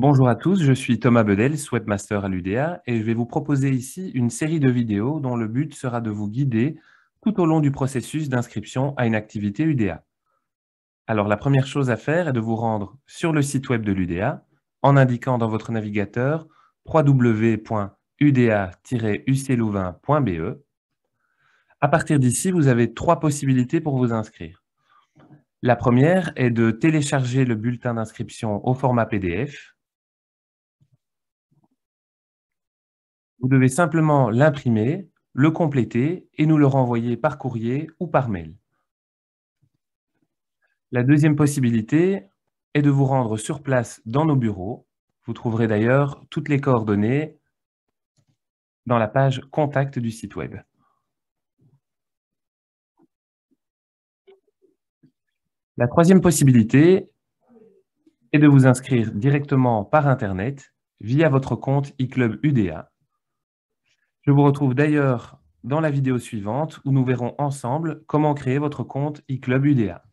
Bonjour à tous, je suis Thomas Bedel, webmaster à l'UDA, et je vais vous proposer ici une série de vidéos dont le but sera de vous guider tout au long du processus d'inscription à une activité UDA. Alors la première chose à faire est de vous rendre sur le site web de l'UDA en indiquant dans votre navigateur www.uda-uclouvain.be. À partir d'ici, vous avez trois possibilités pour vous inscrire. La première est de télécharger le bulletin d'inscription au format PDF Vous devez simplement l'imprimer, le compléter et nous le renvoyer par courrier ou par mail. La deuxième possibilité est de vous rendre sur place dans nos bureaux. Vous trouverez d'ailleurs toutes les coordonnées dans la page Contact du site web. La troisième possibilité est de vous inscrire directement par Internet via votre compte eClub UDA je vous retrouve d'ailleurs dans la vidéo suivante où nous verrons ensemble comment créer votre compte eClub UDA.